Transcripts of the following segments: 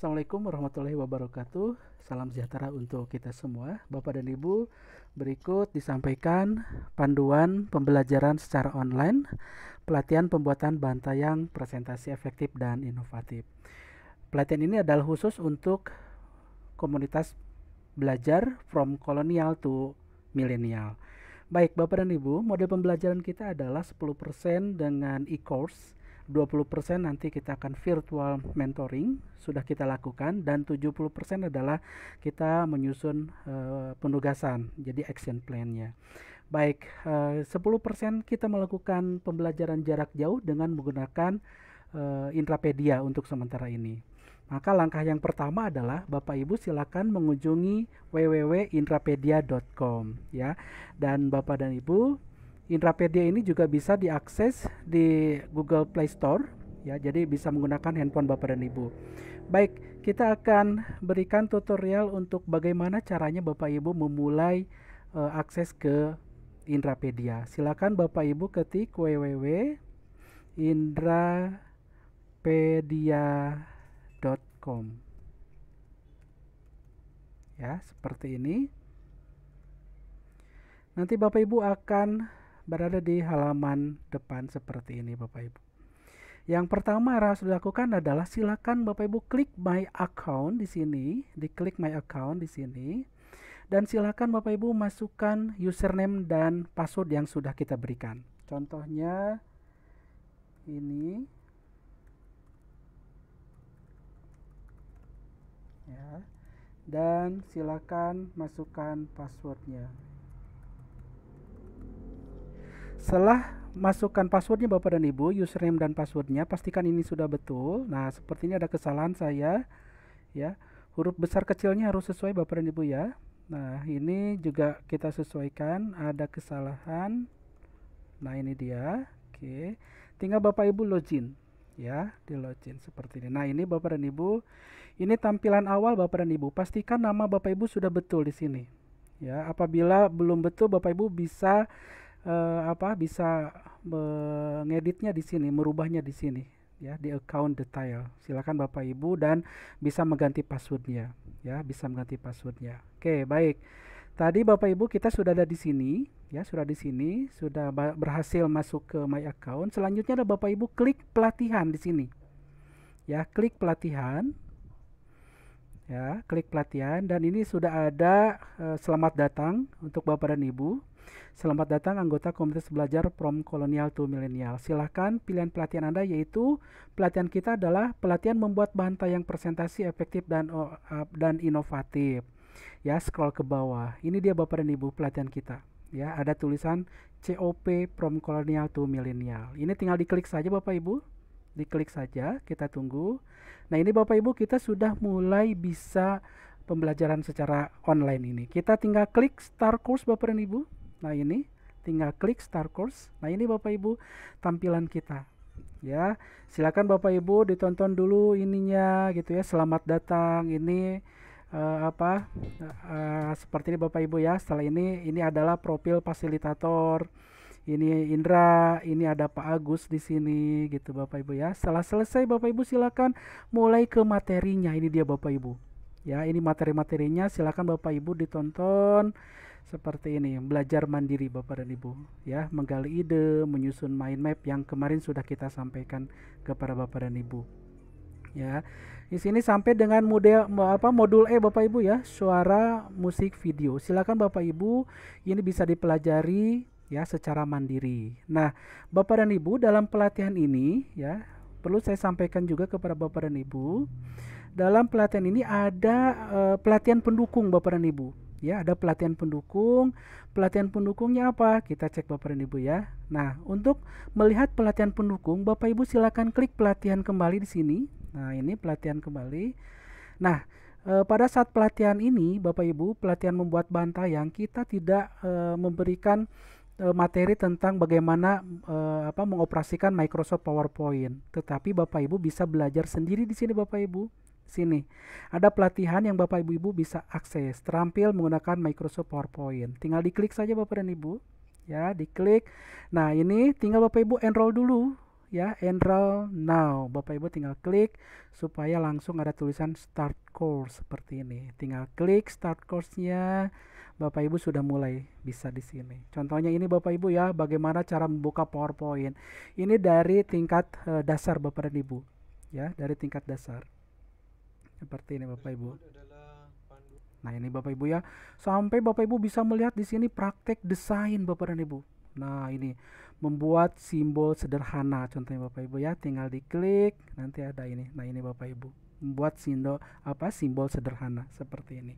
Assalamualaikum warahmatullahi wabarakatuh. Salam sejahtera untuk kita semua, Bapak dan Ibu. Berikut disampaikan panduan pembelajaran secara online, pelatihan pembuatan bahan tayang presentasi efektif dan inovatif. Pelatihan ini adalah khusus untuk komunitas belajar from kolonial to milenial. Baik, Bapak dan Ibu, model pembelajaran kita adalah 10% dengan e-course 20% nanti kita akan virtual mentoring sudah kita lakukan dan 70% adalah kita menyusun uh, penugasan jadi action plan-nya. Baik, eh, uh, 10% kita melakukan pembelajaran jarak jauh dengan menggunakan uh, Intrapedia untuk sementara ini. Maka langkah yang pertama adalah Bapak Ibu silakan mengunjungi www.intrapedia.com ya. Dan Bapak dan Ibu Indrapedia ini juga bisa diakses di Google Play Store ya. Jadi bisa menggunakan handphone Bapak dan Ibu. Baik, kita akan berikan tutorial untuk bagaimana caranya Bapak Ibu memulai uh, akses ke Indrapedia. Silakan Bapak Ibu ketik www.indrapedia.com. Ya, seperti ini. Nanti Bapak Ibu akan berada di halaman depan seperti ini Bapak Ibu. Yang pertama yang harus dilakukan adalah silakan Bapak Ibu klik My Account di sini, diklik My Account di sini, dan silakan Bapak Ibu masukkan username dan password yang sudah kita berikan. Contohnya ini, ya, dan silakan masukkan passwordnya. Setelah masukkan passwordnya Bapak dan Ibu, username dan passwordnya, pastikan ini sudah betul. Nah, sepertinya ada kesalahan saya, ya. Huruf besar kecilnya harus sesuai Bapak dan Ibu ya. Nah, ini juga kita sesuaikan, ada kesalahan. Nah, ini dia. Oke. Tinggal Bapak Ibu login ya, di login seperti ini. Nah, ini Bapak dan Ibu, ini tampilan awal Bapak dan Ibu. Pastikan nama Bapak Ibu sudah betul di sini. Ya, apabila belum betul Bapak Ibu bisa uh, apa bisa mengeditnya di sini, merubahnya di sini ya di account detail. Silakan Bapak Ibu dan bisa mengganti passwordnya ya, bisa mengganti passwordnya. Oke, baik. Tadi Bapak Ibu kita sudah ada di sini ya, sudah di sini, sudah berhasil masuk ke My Account. Selanjutnya ada Bapak Ibu klik pelatihan di sini. Ya, klik pelatihan ya klik pelatihan dan ini sudah ada e, selamat datang untuk bapak dan ibu selamat datang anggota komunitas belajar from kolonial to milenial silahkan pilihan pelatihan anda yaitu pelatihan kita adalah pelatihan membuat bahan tayang presentasi efektif dan eh, dan inovatif ya scroll ke bawah ini dia bapak dan ibu pelatihan kita ya ada tulisan COP from kolonial to milenial ini tinggal diklik saja bapak ibu Diklik saja, kita tunggu. Nah, ini Bapak Ibu kita sudah mulai bisa pembelajaran secara online ini. Kita tinggal klik start course Bapak dan Ibu. Nah, ini tinggal klik start course. Nah, ini Bapak Ibu tampilan kita. Ya, silakan Bapak Ibu ditonton dulu ininya gitu ya. Selamat datang. Ini uh, apa uh, seperti ini Bapak Ibu ya. Setelah ini ini adalah profil fasilitator ini Indra, ini ada Pak Agus di sini gitu Bapak Ibu ya. Setelah selesai Bapak Ibu silakan mulai ke materinya. Ini dia Bapak Ibu. Ya, ini materi-materinya silakan Bapak Ibu ditonton seperti ini, belajar mandiri Bapak dan Ibu ya, menggali ide, menyusun mind map yang kemarin sudah kita sampaikan kepada Bapak dan Ibu. Ya. Di sini sampai dengan model apa modul E Bapak Ibu ya, suara, musik, video. Silakan Bapak Ibu ini bisa dipelajari ya secara mandiri. Nah, Bapak dan Ibu dalam pelatihan ini ya, perlu saya sampaikan juga kepada Bapak dan Ibu, dalam pelatihan ini ada uh, pelatihan pendukung Bapak dan Ibu. Ya, ada pelatihan pendukung. Pelatihan pendukungnya apa? Kita cek Bapak dan Ibu ya. Nah, untuk melihat pelatihan pendukung, Bapak Ibu silakan klik pelatihan kembali di sini. Nah, ini pelatihan kembali. Nah, e, pada saat pelatihan ini, Bapak Ibu, pelatihan membuat tayang, kita tidak e, memberikan E, materi tentang bagaimana eh, apa mengoperasikan Microsoft PowerPoint. Tetapi Bapak Ibu bisa belajar sendiri di sini Bapak Ibu. Sini. Ada pelatihan yang Bapak Ibu Ibu bisa akses terampil menggunakan Microsoft PowerPoint. Tinggal diklik saja Bapak dan Ibu. Ya, diklik. Nah, ini tinggal Bapak Ibu enroll dulu ya enroll now Bapak Ibu tinggal klik supaya langsung ada tulisan start course seperti ini tinggal klik start course-nya Bapak Ibu sudah mulai bisa di sini contohnya ini Bapak Ibu ya bagaimana cara membuka PowerPoint ini dari tingkat uh, dasar Bapak dan Ibu ya dari tingkat dasar seperti ini Bapak Ibu Nah ini Bapak Ibu ya, sampai Bapak Ibu bisa melihat di sini praktek desain Bapak dan Ibu Nah, ini membuat simbol sederhana contohnya Bapak Ibu ya, tinggal diklik nanti ada ini. Nah, ini Bapak Ibu. Membuat simbol apa? Simbol sederhana seperti ini.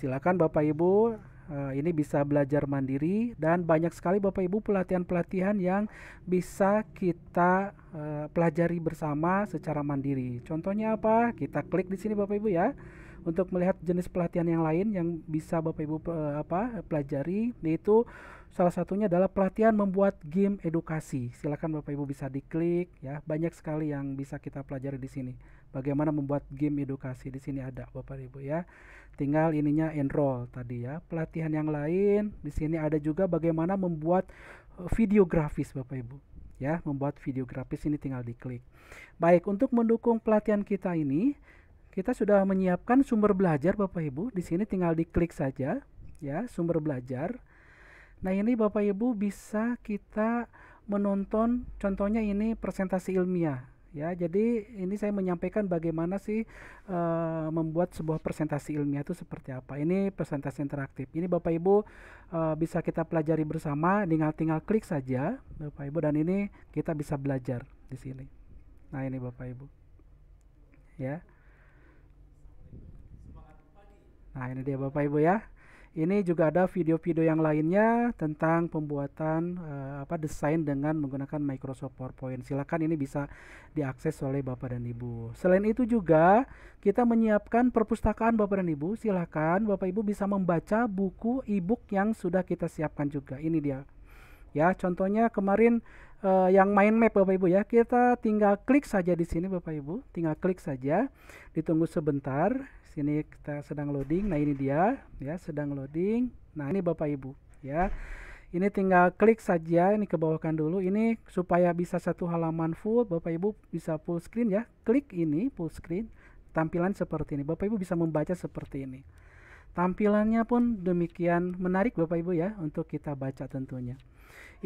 Silakan Bapak Ibu eh, ini bisa belajar mandiri dan banyak sekali Bapak Ibu pelatihan-pelatihan yang bisa kita eh, pelajari bersama secara mandiri. Contohnya apa? Kita klik di sini Bapak Ibu ya untuk melihat jenis pelatihan yang lain yang bisa Bapak Ibu eh, apa pelajari yaitu Salah satunya adalah pelatihan membuat game edukasi. Silakan Bapak Ibu bisa diklik ya. Banyak sekali yang bisa kita pelajari di sini. Bagaimana membuat game edukasi di sini ada Bapak Ibu ya. Tinggal ininya enroll tadi ya. Pelatihan yang lain di sini ada juga bagaimana membuat eh, video grafis Bapak Ibu ya, membuat video grafis ini tinggal diklik. Baik, untuk mendukung pelatihan kita ini kita sudah menyiapkan sumber belajar Bapak Ibu. Di sini tinggal diklik saja ya, sumber belajar Nah ini Bapak Ibu bisa kita menonton contohnya ini presentasi ilmiah ya. Jadi ini saya menyampaikan bagaimana sih e, membuat sebuah presentasi ilmiah itu seperti apa. Ini presentasi interaktif. Ini Bapak Ibu e, bisa kita pelajari bersama. Tinggal tinggal klik saja Bapak Ibu dan ini kita bisa belajar di sini. Nah ini Bapak Ibu ya. Nah ini dia Bapak Ibu ya. Ini juga ada video-video yang lainnya tentang pembuatan uh, apa desain dengan menggunakan Microsoft PowerPoint. Silakan ini bisa diakses oleh Bapak dan Ibu. Selain itu juga kita menyiapkan perpustakaan Bapak dan Ibu. Silakan Bapak Ibu bisa membaca buku e-book yang sudah kita siapkan juga. Ini dia. Ya, contohnya kemarin uh, yang main map Bapak Ibu ya. Kita tinggal klik saja di sini Bapak Ibu, tinggal klik saja. Ditunggu sebentar sini kita sedang loading nah ini dia ya sedang loading nah ini Bapak Ibu ya ini tinggal klik saja ini ke bawahkan dulu ini supaya bisa satu halaman full Bapak Ibu bisa full screen ya klik ini full screen tampilan seperti ini Bapak Ibu bisa membaca seperti ini tampilannya pun demikian menarik Bapak Ibu ya untuk kita baca tentunya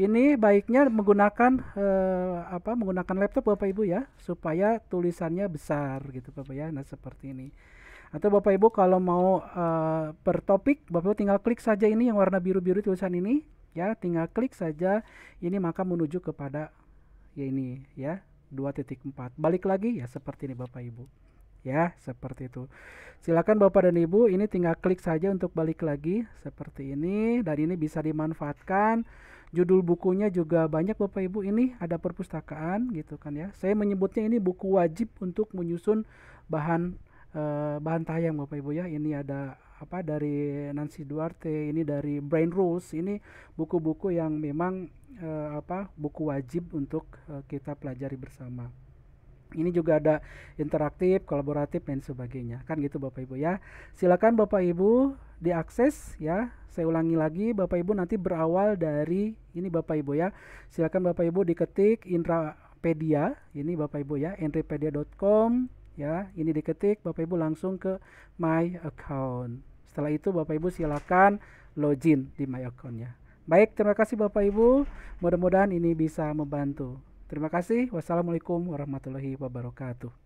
ini baiknya menggunakan eh, apa menggunakan laptop Bapak Ibu ya supaya tulisannya besar gitu Bapak ya nah seperti ini atau Bapak Ibu kalau mau uh, per topik, Bapak Ibu tinggal klik saja ini yang warna biru-biru tulisan ini ya, tinggal klik saja ini maka menuju kepada ya ini ya 2.4. Balik lagi ya seperti ini Bapak Ibu. Ya, seperti itu. Silakan Bapak dan Ibu ini tinggal klik saja untuk balik lagi seperti ini dan ini bisa dimanfaatkan. Judul bukunya juga banyak Bapak Ibu ini ada perpustakaan gitu kan ya. Saya menyebutnya ini buku wajib untuk menyusun bahan Eh, bahan tayang Bapak Ibu ya. Ini ada apa dari Nancy Duarte, ini dari Brain Rules, ini buku-buku yang memang uh, apa buku wajib untuk uh, kita pelajari bersama. Ini juga ada interaktif, kolaboratif dan sebagainya. Kan gitu Bapak Ibu ya. Silakan Bapak Ibu diakses ya. Saya ulangi lagi Bapak Ibu nanti berawal dari ini Bapak Ibu ya. Silakan Bapak Ibu diketik Intrapedia, ini Bapak Ibu ya, entrepedia.com ya ini diketik Bapak Ibu langsung ke my account setelah itu Bapak Ibu silakan login di my account accountnya baik terima kasih Bapak Ibu mudah-mudahan ini bisa membantu terima kasih wassalamualaikum warahmatullahi wabarakatuh